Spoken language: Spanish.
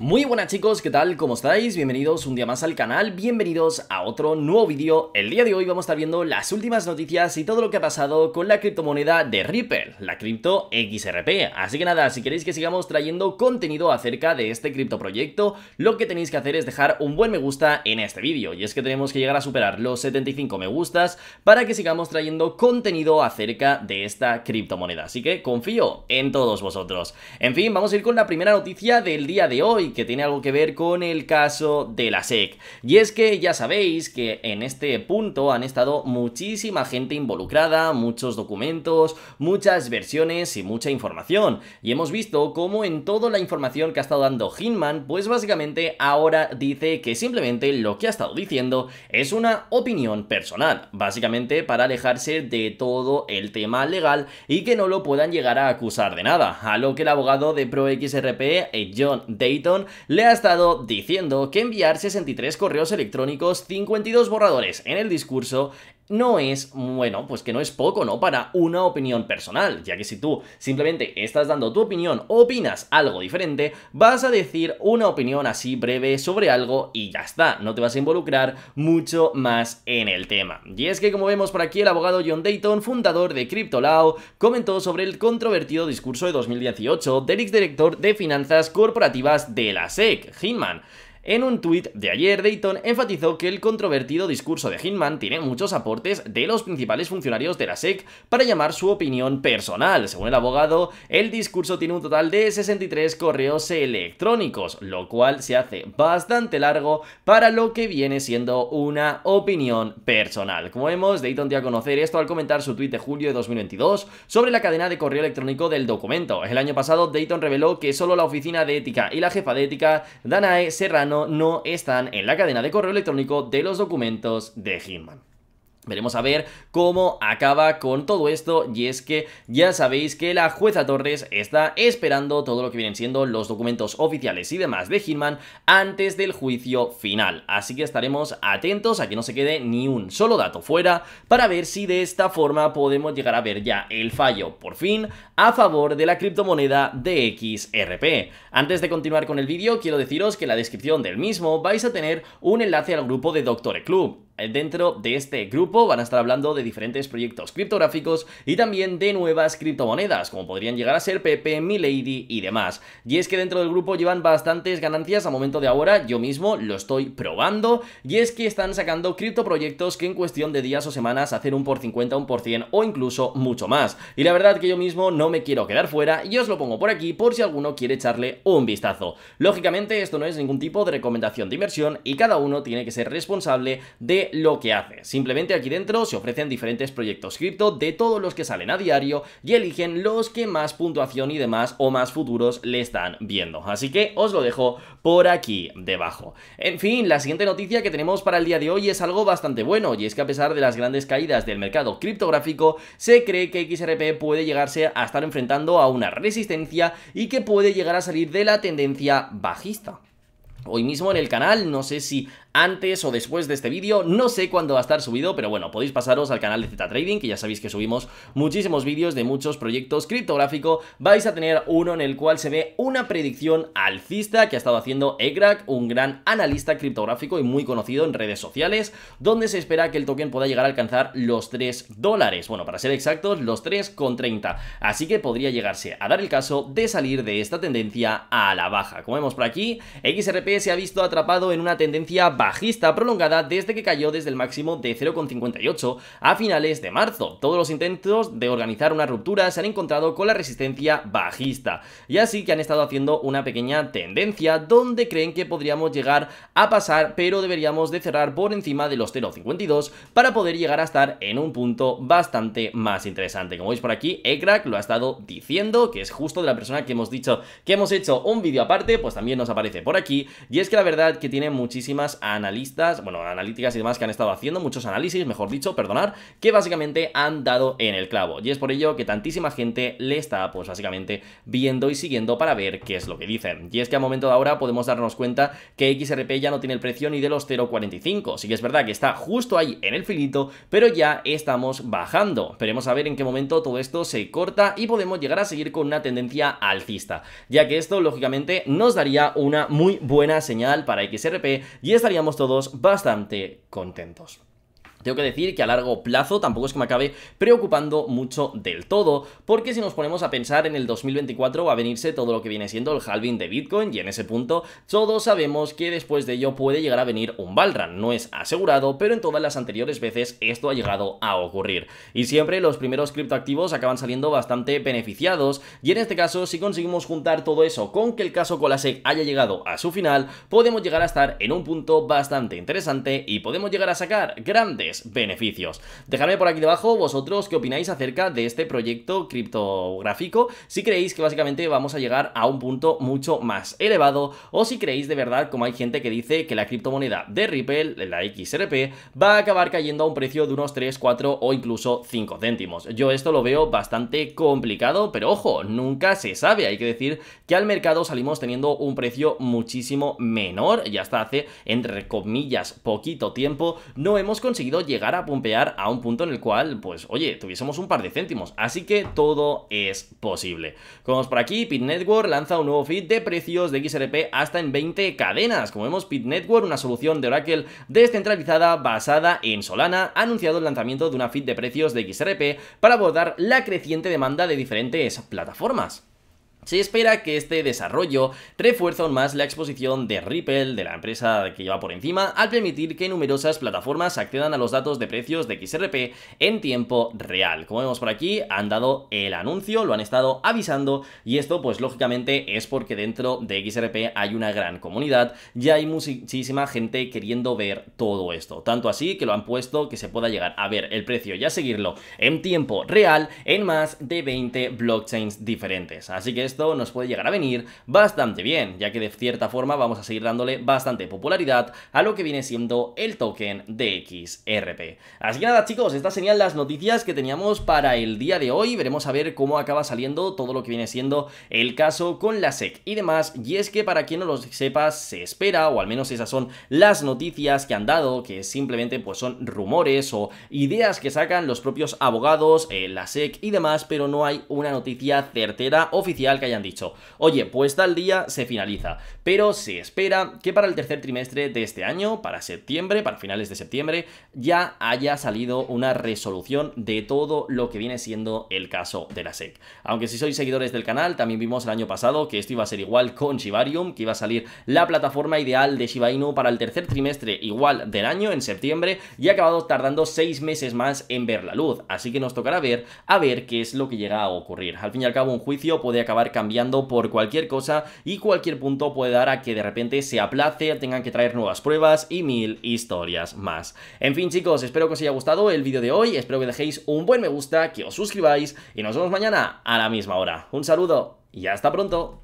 Muy buenas chicos, ¿qué tal? ¿Cómo estáis? Bienvenidos un día más al canal, bienvenidos a otro nuevo vídeo. El día de hoy vamos a estar viendo las últimas noticias y todo lo que ha pasado con la criptomoneda de Ripple, la cripto XRP. Así que nada, si queréis que sigamos trayendo contenido acerca de este criptoproyecto, lo que tenéis que hacer es dejar un buen me gusta en este vídeo. Y es que tenemos que llegar a superar los 75 me gustas para que sigamos trayendo contenido acerca de esta criptomoneda. Así que confío en todos vosotros. En fin, vamos a ir con la primera noticia del día de hoy que tiene algo que ver con el caso de la SEC. Y es que ya sabéis que en este punto han estado muchísima gente involucrada, muchos documentos, muchas versiones y mucha información. Y hemos visto cómo en toda la información que ha estado dando Hinman, pues básicamente ahora dice que simplemente lo que ha estado diciendo es una opinión personal, básicamente para alejarse de todo el tema legal y que no lo puedan llegar a acusar de nada. A lo que el abogado de ProXRP, eh, John Dayton, le ha estado diciendo que enviar 63 correos electrónicos, 52 borradores en el discurso, no es, bueno, pues que no es poco, ¿no? Para una opinión personal, ya que si tú simplemente estás dando tu opinión o opinas algo diferente, vas a decir una opinión así breve sobre algo y ya está, no te vas a involucrar mucho más en el tema. Y es que como vemos por aquí, el abogado John Dayton, fundador de CryptoLao, comentó sobre el controvertido discurso de 2018 del exdirector de finanzas corporativas de la SEC, Hinman, en un tuit de ayer, Dayton enfatizó que el controvertido discurso de Hinman tiene muchos aportes de los principales funcionarios de la SEC para llamar su opinión personal. Según el abogado, el discurso tiene un total de 63 correos electrónicos, lo cual se hace bastante largo para lo que viene siendo una opinión personal. Como vemos, Dayton dio a conocer esto al comentar su tuit de julio de 2022 sobre la cadena de correo electrónico del documento. El año pasado, Dayton reveló que solo la oficina de ética y la jefa de ética, Danae Serrano, no están en la cadena de correo electrónico de los documentos de Hitman. Veremos a ver cómo acaba con todo esto y es que ya sabéis que la jueza Torres está esperando todo lo que vienen siendo los documentos oficiales y demás de Hitman antes del juicio final. Así que estaremos atentos a que no se quede ni un solo dato fuera para ver si de esta forma podemos llegar a ver ya el fallo por fin a favor de la criptomoneda de XRP. Antes de continuar con el vídeo quiero deciros que en la descripción del mismo vais a tener un enlace al grupo de Doctor Club. Dentro de este grupo van a estar hablando de diferentes proyectos criptográficos y también de nuevas criptomonedas, como podrían llegar a ser Pepe, Milady y demás. Y es que dentro del grupo llevan bastantes ganancias a momento de ahora, yo mismo lo estoy probando, y es que están sacando criptoproyectos que en cuestión de días o semanas hacen un por 50, un por 100 o incluso mucho más. Y la verdad que yo mismo no me quiero quedar fuera y os lo pongo por aquí por si alguno quiere echarle un vistazo. Lógicamente esto no es ningún tipo de recomendación de inversión y cada uno tiene que ser responsable de lo que hace. Simplemente aquí dentro se ofrecen diferentes proyectos cripto de todos los que salen a diario y eligen los que más puntuación y demás o más futuros le están viendo. Así que os lo dejo por aquí debajo. En fin, la siguiente noticia que tenemos para el día de hoy es algo bastante bueno y es que a pesar de las grandes caídas del mercado criptográfico, se cree que XRP puede llegarse a estar enfrentando a una resistencia y que puede llegar a salir de la tendencia bajista. Hoy mismo en el canal, no sé si antes o después de este vídeo, no sé cuándo va a estar subido, pero bueno, podéis pasaros al canal de Z Trading, que ya sabéis que subimos muchísimos vídeos de muchos proyectos criptográficos. Vais a tener uno en el cual se ve una predicción alcista que ha estado haciendo Egrac, un gran analista criptográfico y muy conocido en redes sociales, donde se espera que el token pueda llegar a alcanzar los 3 dólares. Bueno, para ser exactos, los 3,30. Así que podría llegarse a dar el caso de salir de esta tendencia a la baja. Como vemos por aquí, XRP se ha visto atrapado en una tendencia bajista prolongada desde que cayó desde el máximo de 0,58 a finales de marzo. Todos los intentos de organizar una ruptura se han encontrado con la resistencia bajista y así que han estado haciendo una pequeña tendencia donde creen que podríamos llegar a pasar pero deberíamos de cerrar por encima de los 0,52 para poder llegar a estar en un punto bastante más interesante. Como veis por aquí, Ecrack lo ha estado diciendo que es justo de la persona que hemos dicho que hemos hecho un vídeo aparte, pues también nos aparece por aquí y es que la verdad que tiene muchísimas analistas, bueno, analíticas y demás que han estado haciendo, muchos análisis, mejor dicho, perdonar, que básicamente han dado en el clavo. Y es por ello que tantísima gente le está, pues básicamente, viendo y siguiendo para ver qué es lo que dicen. Y es que a momento de ahora podemos darnos cuenta que XRP ya no tiene el precio ni de los 0.45. Sí que es verdad que está justo ahí en el filito, pero ya estamos bajando. Esperemos a ver en qué momento todo esto se corta y podemos llegar a seguir con una tendencia alcista, ya que esto, lógicamente, nos daría una muy buena señal para XRP y estaríamos todos bastante contentos. Tengo que decir que a largo plazo tampoco es que me acabe preocupando mucho del todo, porque si nos ponemos a pensar en el 2024 va a venirse todo lo que viene siendo el halving de Bitcoin y en ese punto todos sabemos que después de ello puede llegar a venir un Valran. No es asegurado, pero en todas las anteriores veces esto ha llegado a ocurrir. Y siempre los primeros criptoactivos acaban saliendo bastante beneficiados y en este caso si conseguimos juntar todo eso con que el caso Colasec haya llegado a su final, podemos llegar a estar en un punto bastante interesante y podemos llegar a sacar grandes beneficios. Dejadme por aquí debajo vosotros qué opináis acerca de este proyecto criptográfico, si creéis que básicamente vamos a llegar a un punto mucho más elevado o si creéis de verdad, como hay gente que dice que la criptomoneda de Ripple, la XRP, va a acabar cayendo a un precio de unos 3, 4 o incluso 5 céntimos. Yo esto lo veo bastante complicado, pero ojo, nunca se sabe. Hay que decir que al mercado salimos teniendo un precio muchísimo menor y hasta hace, entre comillas, poquito tiempo no hemos conseguido llegar a pompear a un punto en el cual, pues, oye, tuviésemos un par de céntimos. Así que todo es posible. Como vemos por aquí, Pit Network lanza un nuevo feed de precios de XRP hasta en 20 cadenas. Como vemos, Pit Network, una solución de Oracle descentralizada basada en Solana, ha anunciado el lanzamiento de una feed de precios de XRP para abordar la creciente demanda de diferentes plataformas. Se espera que este desarrollo refuerce aún más la exposición de Ripple, de la empresa que lleva por encima, al permitir que numerosas plataformas accedan a los datos de precios de XRP en tiempo real. Como vemos por aquí, han dado el anuncio, lo han estado avisando y esto pues lógicamente es porque dentro de XRP hay una gran comunidad y hay muchísima gente queriendo ver todo esto. Tanto así que lo han puesto que se pueda llegar a ver el precio y a seguirlo en tiempo real en más de 20 blockchains diferentes. Así que esto esto nos puede llegar a venir bastante bien, ya que de cierta forma vamos a seguir dándole bastante popularidad a lo que viene siendo el token de XRP. Así que nada chicos, estas serían las noticias que teníamos para el día de hoy, veremos a ver cómo acaba saliendo todo lo que viene siendo el caso con la SEC y demás, y es que para quien no lo sepa se espera, o al menos esas son las noticias que han dado, que simplemente pues son rumores o ideas que sacan los propios abogados, eh, la SEC y demás, pero no hay una noticia certera oficial hayan dicho, oye, pues tal día se finaliza, pero se espera que para el tercer trimestre de este año, para septiembre, para finales de septiembre, ya haya salido una resolución de todo lo que viene siendo el caso de la SEC. Aunque si sois seguidores del canal, también vimos el año pasado que esto iba a ser igual con Shibarium, que iba a salir la plataforma ideal de Shiba para el tercer trimestre igual del año, en septiembre, y ha acabado tardando seis meses más en ver la luz. Así que nos tocará ver a ver qué es lo que llega a ocurrir. Al fin y al cabo, un juicio puede acabar cambiando por cualquier cosa y cualquier punto puede dar a que de repente se aplace, tengan que traer nuevas pruebas y mil historias más. En fin chicos, espero que os haya gustado el vídeo de hoy, espero que dejéis un buen me gusta, que os suscribáis y nos vemos mañana a la misma hora. Un saludo y hasta pronto.